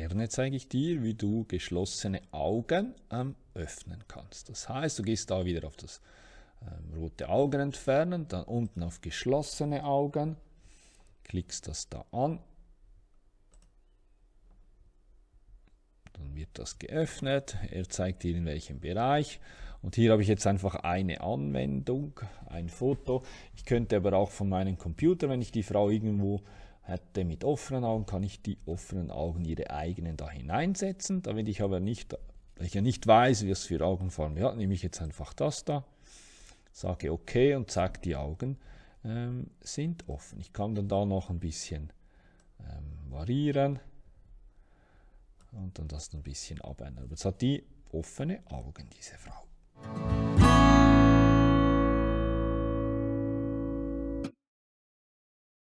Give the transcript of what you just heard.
Gerne zeige ich dir, wie du geschlossene Augen ähm, öffnen kannst. Das heißt, du gehst da wieder auf das ähm, rote Augen entfernen, dann unten auf geschlossene Augen, klickst das da an, dann wird das geöffnet, er zeigt dir in welchem Bereich und hier habe ich jetzt einfach eine Anwendung, ein Foto. Ich könnte aber auch von meinem Computer, wenn ich die Frau irgendwo hätte mit offenen Augen, kann ich die offenen Augen, ihre eigenen da hineinsetzen. Damit ich aber nicht, da ich ja nicht weiß, wie es für Augenform hat, nehme ich jetzt einfach das da, sage OK und sage, die Augen ähm, sind offen. Ich kann dann da noch ein bisschen ähm, variieren und dann das ein bisschen abändern. Aber jetzt hat die offene Augen, diese Frau.